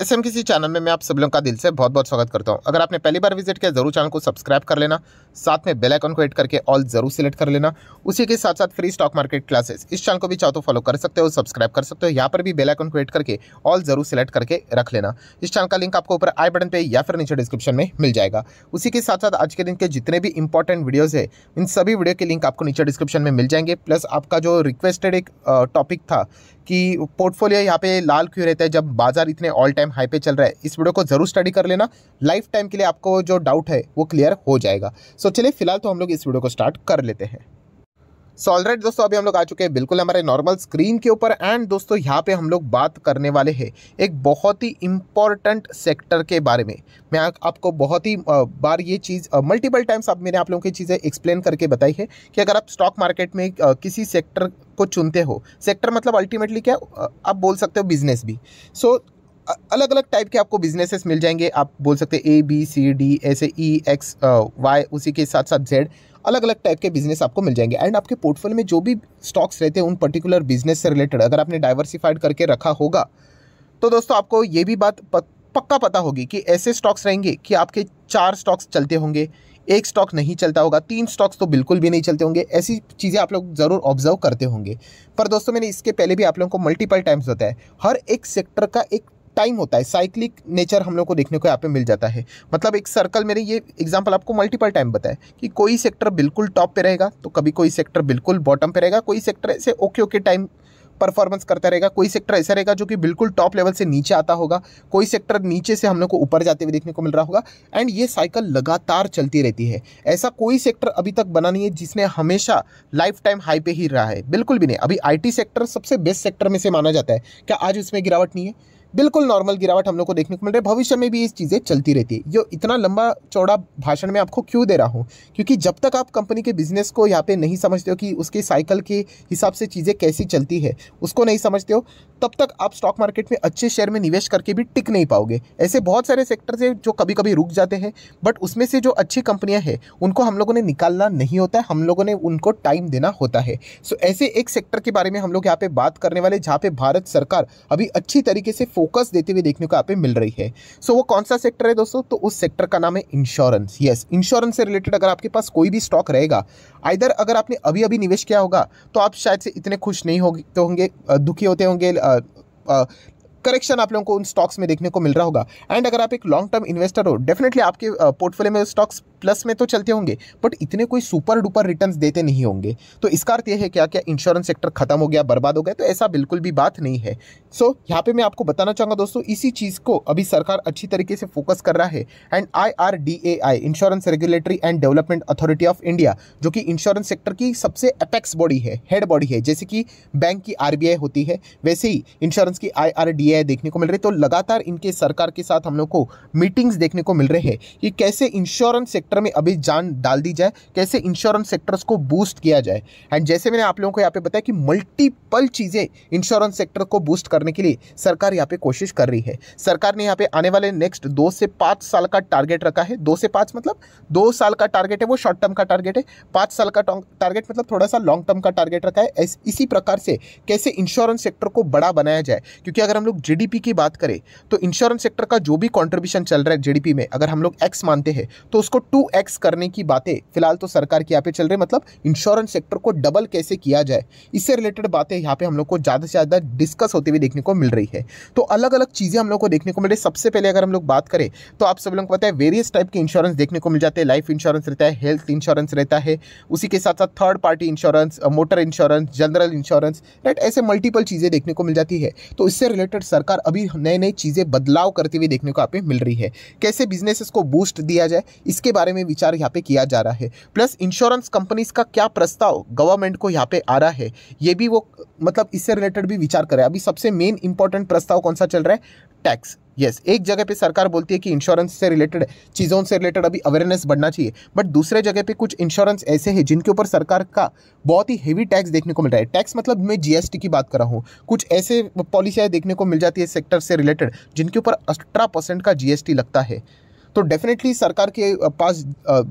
S M किसी channel में मैं आप सब लोगों का दिल से बहुत बहुत स्वागत करता हूं अगर आपने पहली बार विजिट किया जरूर चैनल को सब्सक्राइब कर लेना साथ में बेल आइकन को हिट करके ऑल जरूर सिलेक्ट कर लेना उसी के साथ साथ फ्री स्टॉक मार्केट क्लासेस इस चैनल को भी चाहो तो फॉलो कर सकते हो सब्सक्राइब कर सकते हो यहाँ पर भी बेल आइकन को हिट करके ऑल जरूर सिलेक्ट करके रख लेना इस चैनल का लिंक आपको ऊपर आई बटन पर या फिर नीचे डिस्क्रिप्शन में मिल जाएगा उसी के साथ साथ आज के दिन के जितने भी इंपॉर्टेंट वीडियोज़ है इन सभी वीडियो के लिंक आपको नीचे डिस्क्रिप्शन में मिल जाएंगे प्लस आपका जो रिक्वेस्टेड एक टॉपिक था कि पोर्टफोलियो यहाँ पे लाल क्यों रहता है जब बाजार इतने ऑल टाइम टाइम हाई पे चल रहा है इस वीडियो को जरूर स्टडी कर लेना लाइफ टाइम के लिए आपको जो डाउट है वो क्लियर हो जाएगा सो so, चलिए फिलहाल तो हम लोग इस वीडियो को स्टार्ट कर लेते हैं सो so, ऑलराइट right, दोस्तों अभी हम लोग आ चुके हैं बिल्कुल हमारे नॉर्मल स्क्रीन के ऊपर एंड दोस्तों यहाँ पे हम लोग बात करने वाले हैं एक बहुत ही इम्पॉर्टेंट सेक्टर के बारे में मैं आ, आपको बहुत ही बार ये चीज़ मल्टीपल टाइम्स अब मैंने आप लोगों की चीज़ें एक्सप्लेन करके बताई है कि अगर आप स्टॉक मार्केट में आ, किसी सेक्टर को चुनते हो सेक्टर मतलब अल्टीमेटली क्या आप बोल सकते हो बिजनेस भी सो so, अलग अलग टाइप के आपको बिजनेसेस मिल जाएंगे आप बोल सकते हैं ए बी सी डी ऐसे ई एक्स वाई उसी के साथ साथ जेड अलग अलग टाइप के बिजनेस आपको मिल जाएंगे एंड आपके पोर्टफोलियो में जो भी स्टॉक्स रहते हैं उन पर्टिकुलर बिजनेस से रिलेटेड अगर आपने डाइवर्सिफाइड करके रखा होगा तो दोस्तों आपको ये भी बात पक्का पता होगी कि ऐसे स्टॉक्स रहेंगे कि आपके चार स्टॉक्स चलते होंगे एक स्टॉक नहीं चलता होगा तीन स्टॉक्स तो बिल्कुल भी नहीं चलते होंगे ऐसी चीज़ें आप लोग ज़रूर ऑब्जर्व करते होंगे पर दोस्तों मैंने इसके पहले भी आप लोगों को मल्टीपल टाइम्स बताया हर एक सेक्टर का एक टाइम होता है साइक्लिक नेचर हम लोग को देखने को यहाँ पे मिल जाता है मतलब एक सर्कल मेरे ये एग्जांपल आपको मल्टीपल टाइम बताए कि कोई सेक्टर बिल्कुल टॉप पे रहेगा तो कभी कोई सेक्टर बिल्कुल बॉटम पे रहेगा कोई सेक्टर ऐसे ओके ओके टाइम परफॉर्मेंस करता रहेगा कोई सेक्टर ऐसा रहेगा जो कि बिल्कुल टॉप लेवल से नीचे आता होगा कोई सेक्टर नीचे से हम लोग को ऊपर जाते हुए देखने को मिल रहा होगा एंड ये साइकिल लगातार चलती रहती है ऐसा कोई सेक्टर अभी तक बना नहीं है जिसने हमेशा लाइफ टाइम हाई पे ही रहा है बिल्कुल भी नहीं अभी आई सेक्टर सबसे बेस्ट सेक्टर में से माना जाता है क्या आज उसमें गिरावट नहीं है बिल्कुल नॉर्मल गिरावट हम लोग को देखने को मिल रही है भविष्य में भी ये चीज़ें चलती रहती है ये इतना लंबा चौड़ा भाषण मैं आपको क्यों दे रहा हूँ क्योंकि जब तक आप कंपनी के बिजनेस को यहाँ पे नहीं समझते हो कि उसके साइकिल के हिसाब से चीज़ें कैसी चलती है उसको नहीं समझते हो तब तक आप स्टॉक मार्केट में अच्छे शेयर में निवेश करके भी टिक नहीं पाओगे ऐसे बहुत सारे सेक्टर्स हैं जो कभी कभी रुक जाते हैं बट उसमें से जो अच्छी कंपनियाँ हैं उनको हम लोगों ने निकालना नहीं होता है हम लोगों ने उनको टाइम देना होता है सो ऐसे एक सेक्टर के बारे में हम लोग यहाँ पर बात करने वाले जहाँ पर भारत सरकार अभी अच्छी तरीके से फोकस देते हुए देखने को यहाँ पे मिल रही है सो so, वो कौन सा सेक्टर है दोस्तों तो उस सेक्टर का नाम है इंश्योरेंस यस इंश्योरेंस से रिलेटेड अगर आपके पास कोई भी स्टॉक रहेगा आइधर अगर आपने अभी अभी निवेश किया होगा तो आप शायद से इतने खुश नहीं होते तो होंगे दुखी होते होंगे करेक्शन आप लोगों को उन स्टॉक्स में देखने को मिल रहा होगा एंड अगर आप एक लॉन्ग टर्म इन्वेस्टर हो डेफिनेटली आपके पोर्टफोलियो में स्टॉक्स प्लस में तो चलते होंगे बट इतने कोई सुपर डुपर रिटर्न देते नहीं होंगे तो इसका अर्थ तो यह है क्या क्या इंश्योरेंस सेक्टर खत्म हो गया बर्बाद हो गया तो ऐसा बिल्कुल भी बात नहीं है सो so, यहाँ पे मैं आपको बताना चाहूँगा दोस्तों इसी चीज़ को अभी सरकार अच्छी तरीके से फोकस कर रहा है and I R D A I insurance regulatory and development authority of India जो कि इंश्योरेंस सेक्टर की सबसे अपेक्स बॉडी है हेड बॉडी है जैसे कि बैंक की आर होती है वैसे ही इंश्योरेंस की आई आर डी ए देखने को मिल रही है तो लगातार इनके सरकार के साथ हम लोग को मीटिंग्स देखने को मिल रहे हैं कि कैसे इंश्योरेंस सेक्टर सेक्टर में अभी जान डाल दी जाए कैसे इंश्योरेंस सेक्टर्स को बूस्ट किया जाए एंड जैसे मैंने आप लोगों को यहाँ पे बताया कि मल्टीपल चीज़ें इंश्योरेंस सेक्टर को बूस्ट करने के लिए सरकार यहाँ पे कोशिश कर रही है सरकार ने यहाँ पे आने वाले नेक्स्ट दो से पाँच साल का टारगेट रखा है दो से पाँच मतलब दो साल का टारगेट है वो शॉर्ट टर्म का टारगेट है पाँच साल का टारगेट मतलब थोड़ा सा लॉन्ग टर्म का टारगेट रखा है इसी प्रकार से कैसे इंश्योरेंस सेक्टर को बड़ा बनाया जाए क्योंकि अगर हम लोग जी की बात करें तो इंश्योरेंस सेक्टर का जो भी कॉन्ट्रीब्यूशन चल रहा है जीडीपी में अगर हम लोग एक्स मानते हैं तो उसको टू टू एक्स करने की बातें फिलहाल तो सरकार की यहाँ पे चल रही है मतलब इंश्योरेंस सेक्टर को डबल कैसे किया जाए इससे रिलेटेड बातें यहाँ पे हम लोग को ज़्यादा से ज़्यादा डिस्कस होती हुई देखने को मिल रही है तो अलग अलग चीज़ें हम लोग को देखने को मिल रही है सबसे पहले अगर हम लोग बात करें तो आप सब लोग को पता है वेरियस टाइप के इंश्योरेंस देखने को मिल जाते हैं लाइफ इंश्योरेंस रहता है हेल्थ इंश्योरेंस रहता है उसी के साथ साथ third party insurance motor insurance general insurance right ऐसे मल्टीपल चीज़ें देखने को मिल जाती है तो इससे रिलेटेड सरकार अभी नई नई चीज़ें बदलाव करती हुई देखने को आप मिल रही है कैसे बिजनेसेस को बूस्ट दिया जाए इसके बारे बारे में विचार यहाँ पे किया जा रहा है प्लस इंश्योरेंस कंपनीज का क्या प्रस्ताव गवर्नमेंट को यहाँ पे आ रहा है ये भी वो मतलब इससे रिलेटेड भी विचार करें अभी सबसे मेन इंपॉर्टेंट प्रस्ताव कौन सा चल रहा है टैक्स यस yes, एक जगह पे सरकार बोलती है कि इंश्योरेंस से रिलेटेड चीज़ों से रिलेटेड अभी अवेयरनेस बढ़ना चाहिए बट दूसरे जगह पे कुछ इंश्योरेंस ऐसे हैं जिनके ऊपर सरकार का बहुत ही हेवी टैक्स देखने को मिल रहा है टैक्स मतलब मैं जीएसटी की बात कर रहा हूँ कुछ ऐसे पॉलिसियाँ देखने को मिल जाती है सेक्टर से रिलेटेड जिनके ऊपर अठारह का जीएसटी लगता है तो डेफिनेटली सरकार के पास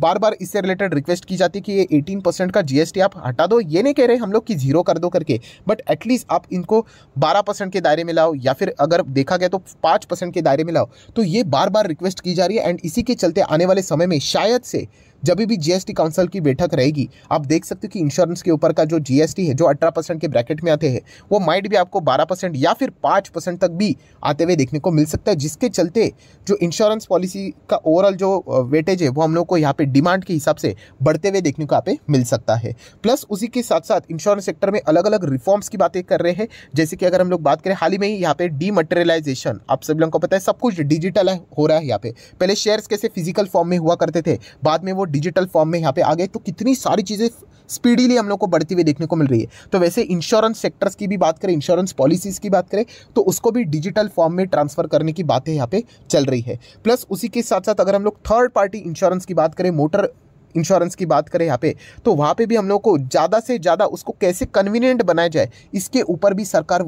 बार बार इससे रिलेटेड रिक्वेस्ट की जाती है कि ये एटीन परसेंट का जीएसटी आप हटा दो ये नहीं कह रहे हम लोग कि जीरो कर दो करके बट एटलीस्ट आप इनको बारह परसेंट के दायरे में लाओ या फिर अगर देखा गया तो पाँच परसेंट के दायरे में लाओ तो ये बार बार रिक्वेस्ट की जा रही है एंड इसी के चलते आने वाले समय में शायद से जब भी जीएसटी काउंसिल की बैठक रहेगी आप देख सकते हो कि इंश्योरेंस के ऊपर का जो जीएसटी है जो अठारह परसेंट के ब्रैकेट में आते हैं वो माइट भी आपको बारह परसेंट या फिर पाँच परसेंट तक भी आते हुए देखने को मिल सकता है जिसके चलते जो इंश्योरेंस पॉलिसी का ओवरऑल जो वेटेज है वो हम लोग को यहाँ पर डिमांड के हिसाब से बढ़ते हुए देखने को यहाँ पे मिल सकता है प्लस उसी के साथ साथ इंश्योरेंस सेक्टर में अलग अलग रिफॉर्म्स की बातें कर रहे हैं जैसे कि अगर हम लोग बात करें हाल ही में ही यहाँ पे डीमटेरियलाइजेशन आप सब लोगों को पता है सब कुछ डिजिटल हो रहा है यहाँ पे पहले शेयर्स कैसे फिजिकल फॉर्म में हुआ करते थे बाद में वो डिजिटल फॉर्म में यहाँ पे आ गए तो कितनी सारी चीज़ें स्पीडीली हम लोग को बढ़ती हुई देखने को मिल रही है तो वैसे इंश्योरेंस सेक्टर्स की भी बात करें इंश्योरेंस पॉलिसीज़ की बात करें तो उसको भी डिजिटल फॉर्म में ट्रांसफर करने की बातें यहाँ पे चल रही है प्लस उसी के साथ साथ अगर हम लोग थर्ड पार्टी इंश्योरेंस की बात करें मोटर इंश्योरेंस की बात करें यहाँ पे तो वहाँ पे भी हम लोग को ज़्यादा से ज़्यादा उसको कैसे कन्वीनियंट बनाया जाए इसके ऊपर भी सरकार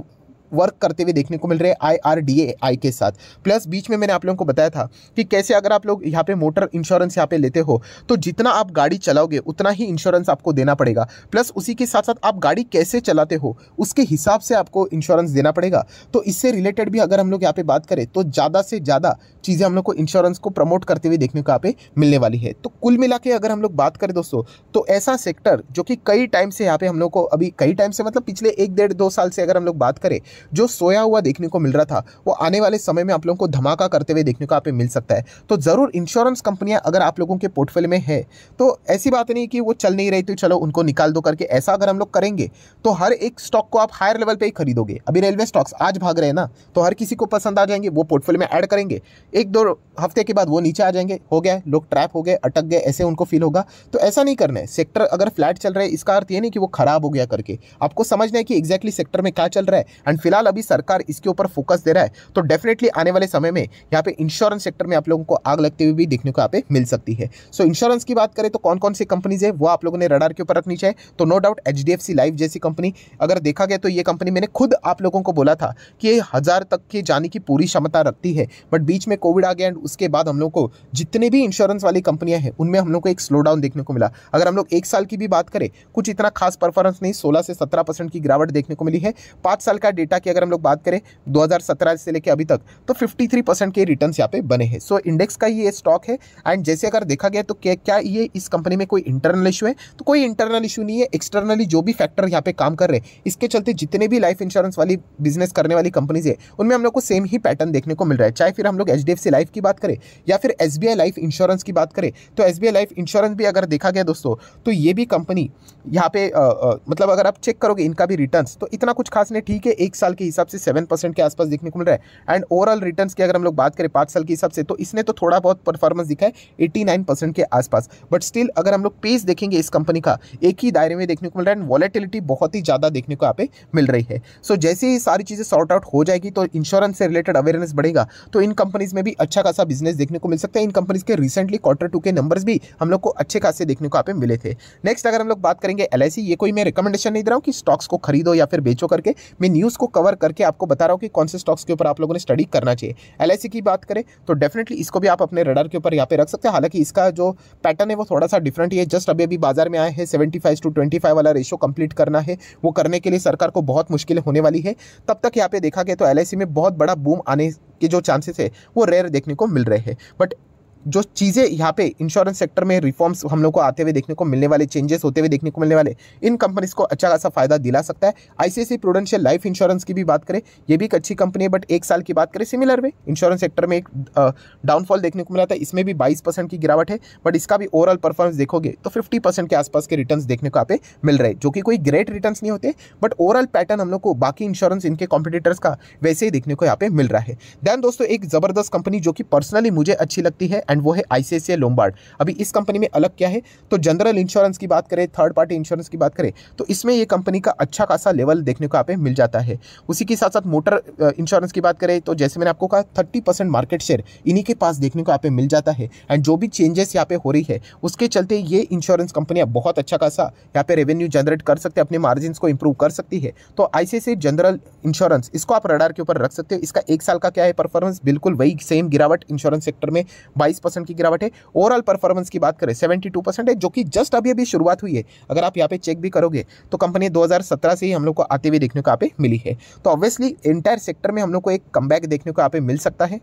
वर्क करते हुए देखने को मिल रहे हैं आई आर डी ए आई के साथ प्लस बीच में मैंने आप लोगों को बताया था कि कैसे अगर आप लोग यहाँ पे मोटर इंश्योरेंस यहाँ पे लेते हो तो जितना आप गाड़ी चलाओगे उतना ही इंश्योरेंस आपको देना पड़ेगा प्लस उसी के साथ साथ आप गाड़ी कैसे चलाते हो उसके हिसाब से आपको इंश्योरेंस देना पड़ेगा तो इससे रिलेटेड भी अगर हम लोग यहाँ पर बात करें तो ज़्यादा से ज़्यादा चीज़ें हम लोग को इंश्योरेंस को प्रमोट करते हुए देखने को यहाँ पे मिलने वाली है तो कुल मिला के अगर हम लोग बात करें दोस्तों तो ऐसा सेक्टर जो कि कई टाइम से यहाँ पर हम लोग को अभी कई टाइम से मतलब पिछले एक डेढ़ दो साल से अगर हम लोग बात करें जो सोया हुआ देखने को मिल रहा था वो आने वाले समय में आप लोगों को धमाका करते हुए देखने को आप मिल सकता है तो ज़रूर इंश्योरेंस कंपनियां अगर आप लोगों के पोर्टफोलियो में है तो ऐसी बात नहीं कि वो चल नहीं रही तो चलो उनको निकाल दो करके ऐसा अगर हम लोग करेंगे तो हर एक स्टॉक को आप हायर लेवल पर ही खरीदोगे अभी रेलवे स्टॉक्स आज भाग रहे हैं ना तो हर किसी को पसंद आ जाएंगे वो पोर्टफोलियो में ऐड करेंगे एक दो हफ्ते के बाद वो नीचे आ जाएंगे हो गया लोग ट्रैप हो गए अटक गए ऐसे उनको फील होगा तो ऐसा नहीं करना है सेक्टर अगर फ्लैट चल रहा है इसका अर्थ ये नहीं कि वो खराब हो गया करके आपको समझना है कि एग्जैक्टली exactly सेक्टर में क्या चल रहा है एंड फिलहाल अभी सरकार इसके ऊपर फोकस दे रहा है तो डेफिनेटली आने वाले समय में यहाँ पे इंश्योरेंस सेक्टर में आप लोगों को आग लगते हुए भी देखने को यहाँ पे मिल सकती है सो so, इंश्योरेंस की बात करें तो कौन कौन सी कंपनीज है वो आप लोगों ने रडार के ऊपर रखनी चाहिए तो no doubt H D life जैसी कंपनी अगर देखा गया तो ये कंपनी मैंने खुद आप लोगों को बोला था कि हज़ार तक के जाने की पूरी क्षमता रखती है बट बीच में कोविड आ गया एंड उसके बाद हम लोग को जितने भी इंश्योरेंस वाली कंपनियां हैं उनमें हम लोग को एक स्लो डाउन देखने को मिला अगर हम लोग एक साल की भी बात करें कुछ इतना खास परफॉर्मेंस नहीं सोलह से सत्रह की गिरावट देखने को मिली है पाँच साल का डेटा डेटा की अगर हम लोग बात करें 2017 से लेकर अभी तक तो 53 परसेंट के रिटर्न यहाँ पे बने हैं सो इंडेक्स का ये स्टॉक है एंड जैसे अगर देखा गया तो क्या क्या ये इस कंपनी में कोई इंटरनल इशू है तो कोई इंटरनल इशू नहीं है एक्सटर्नली जो भी फैक्टर यहाँ पे काम कर रहे हैं इसके चलते जितने भी लाइफ इंश्योरेंस वाली बिजनेस करने वाली कंपनीज है उनमें हम लोग को सेम ही पैटर्न देखने को मिल रहा है चाहे फिर हम लोग एच लाइफ की बात करें या फिर एस लाइफ इंश्योरेंस की बात करें तो एस लाइफ इंश्योरेंस भी अगर देखा गया दोस्तों तो ये भी कंपनी यहाँ पे मतलब अगर आप चेक करोगे इनका भी रिटर्न तो इतना कुछ खास नहीं ठीक है एक साल के हिसाब से सेवन परसेंट के आसपास देखने को मिल रहा है एंड ओवरऑल रिटर्न की अगर हम लोग बात करें पाँच साल के हिसाब से तो इसने तो थोड़ा बहुत परफॉर्मेंस दिखा है एट्टी नाइन परसेंट के आसपास बट स्टिल अगर हम लोग पेस देखेंगे इस कंपनी का एक ही दायरे में देखने को मिल रहा है एंड वॉलेटिलिटी बहुत ही ज़्यादा देखने को यहाँ पे मिल रही है सो so, जैसे ही सारी चीज़ें सॉर्ट आउट हो जाएगी तो इंश्योरेंस से रिलेटेड अवेयरनेस बढ़ेगा तो इन कंपनीज़ में भी अच्छा खासा बिजनेस देखने को मिल सकता है इन कंपनीज के रिसेंटली क्वार्टर टू के नंबर्स भी हम लोग को अच्छे खासे देखने को यहाँ पे मिले थे नेक्स्ट अगर हम लोग बात करेंगे एल ये कोई मैं रिकमेंडेशन नहीं दे रहा हूँ कि स्टॉक्स को खरीदो या फिर बेचो करके मैं न्यूज़ को कवर करके आपको बता रहा हूँ कि कौन से स्टॉक्स के ऊपर आप लोगों ने स्टडी करना चाहिए एल e की बात करें तो डेफिनेटली इसको भी आप अपने रडर के ऊपर यहाँ पे रख सकते हैं हालांकि इसका जो पैटर्न है वो थोड़ा सा डिफरेंट है जस्ट अभी अभी बाजार में आए हैं seventy five to twenty five वाला रेशो कंप्लीट करना है वो करने के लिए सरकार को बहुत मुश्किल होने वाली है तब तक यहाँ पे देखा गया तो एल e में बहुत बड़ा बूम आने के जो चांसेस है वो रेयर देखने को मिल रहे हैं बट जो चीज़ें यहाँ पे इंश्योरेंस सेक्टर में रिफॉर्म्स हम लोग को आते हुए देखने को मिलने वाले चेंजेस होते हुए देखने को मिलने वाले इन कंपनीज को अच्छा खासा फायदा दिला सकता है आईसीआईसी प्रोडेंशियल लाइफ इंश्योरेंस की भी बात करें ये भी एक अच्छी कंपनी है बट एक साल की बात करें सिमिलर वे इंश्योरेंस सेक्टर में एक डाउनफॉल देखने को मिला था इसमें भी बाईस की गिरावट है बट इसका भी ओवरऑल परफॉर्मेंस देखोगे तो फिफ्टी के आसपास के रिटर्न देखने को आप मिल रहे जो कि कोई ग्रेट रिटर्न नहीं होते बट ओवरऑल पैटर्न हम लोग को बाकी इंश्योरेंस इनके कॉम्पिटिटर्स का वैसे ही देखने को यहाँ पे मिल रहा है देन दोस्तों एक जबरदस्त कंपनी जो कि पर्सनली मुझे अच्छी लगती है एंड वो है आईसीआईसीआई लोम्बार्ड अभी इस कंपनी में अलग क्या है तो जनरल इंश्योरेंस की बात करें थर्ड पार्टी इंश्योरेंस की बात करें तो इसमें यह कंपनी का अच्छा खासा लेवल देखने को आप मिल जाता है उसी के साथ साथ मोटर इंश्योरेंस की बात करें तो जैसे मैंने आपको कहा थर्टी परसेंट मार्केट शेयर इन्हीं के पास देखने को आप मिल जाता है एंड जो भी चेंजेस यहाँ पे हो रही है उसके चलते ये इंश्योरेंस कंपनियाँ बहुत अच्छा खासा यहाँ पे रेवेन्यू जनरेट कर सकते हैं अपने मार्जिन को इंप्रूव कर सकती है तो आईसीआईसी जनरल इंश्योरेंस इसको आप रडार के ऊपर रख सकते हो इसका एक साल का क्या है परफॉर्मेंस बिल्कुल वही सेम गिरावट इंश्योरेंस सेक्टर में बाईस परसेंट की गिरावट है ओवरऑल परफॉर्मेंस की बात करें सेवेंटी टू परसेंट है जो कि जस्ट अभी अभी शुरुआत हुई है अगर आप यहाँ पे चेक भी करोगे तो कंपनी दो हज़ार सत्रह से ही हम लोग को आते हुए देखने को यहाँ पे मिली है तो ऑब्वियसली इंटायर सेक्टर में हम लोग को एक कम देखने को यहाँ पे मिल सकता है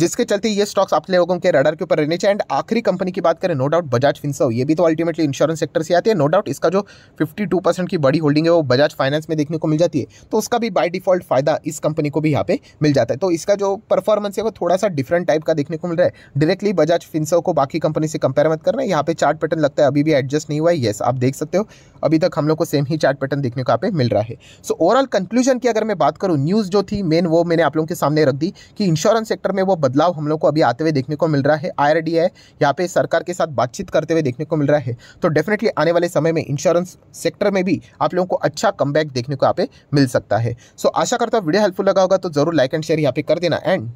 जिसके चलते ये स्टॉक्स आप लोगों के रडार के ऊपर रहने चाहिए एंड आखिरी कंपनी की बात करें नो डाउट बजाज फिंसव ये भी तो अल्टीमेटली इंश्योरेंस सेक्टर से आती है नो डाउट इसका जो 52 परसेंट की बड़ी होल्डिंग है वो बजाज फाइनेंस में देखने को मिल जाती है तो उसका भी बाई डिफॉल्ट फायदा इस कंपनी को भी यहाँ पे मिल जाता है तो इसका जो परफॉर्मेंस है वो थोड़ा सा डिफरेंट टाइप का देखने को मिल रहा है डायरेक्टली बजाज फिंसो को बाकी कंपनी से कंपेयर मत करना यहाँ पे चार्ट पैटर्न लगता है अभी भी एडजस्ट नहीं हुआ है येस आप देख सकते हो अभी तक हम लोग को सेम ही चार्ट पैटर्न देखने को यहाँ पे मिल रहा है सो ओवरऑल कंक्लूजन की अगर मैं बात करूँ न्यूज़ जो थी मेन वो मैंने आप लोगों के सामने रख दी कि इंश्योरेंस सेक्टर में वो बदलाव हम लोग को अभी आते हुए देखने को मिल रहा है आई आर डी आई यहाँ पे सरकार के साथ बातचीत करते हुए देखने को मिल रहा है तो डेफिनेटली आने वाले समय में इंश्योरेंस सेक्टर में भी आप लोगों को अच्छा कम देखने को यहाँ पे मिल सकता है सो आशा करता वीडियो हेल्पफुल लगा होगा तो जरूर लाइक एंड शेयर यहाँ पे कर देना एंड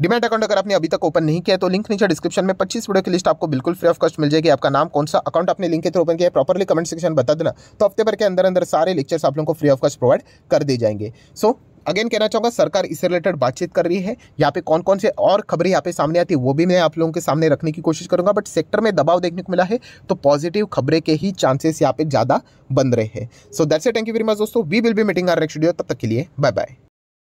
डिमेट अकाउंट अगर आपने अभी तक ओपन नहीं किया तो लिंक नीचे डिस्क्रिप्शन में 25 वीडियो की लिस्ट आपको बिल्कुल फ्री ऑफ कॉस्ट मिल जाएगी आपका नाम कौन सा अकाउंट आपने लिंक के थ्रू ओपन किया प्रॉपरली कमेंट सेक्शन बता देना तो हफ्ते भर के अंदर अंदर सारे लेक्चर्स आप लोगों को फ्री ऑफ कॉस्ट प्रोवाइड कर दिए जाएंगे सो अगेन कहना चाहूँगा सरकार इससे रिलेटेड बातचीत कर रही है यहाँ पे कौन कौन से और खबरें यहाँ पे सामने आती है वो भी मैं आप लोगों के सामने रखने की कोशिश करूँगा बट सेक्टर में दबाव देखने को मिला है तो पॉजिटिव खबरें के ही चांसेस यहाँ पे ज़्यादा बन रहे हैं so that's a thank you very much दोस्तों we will be meeting our next video तब तक के लिए बाय बाय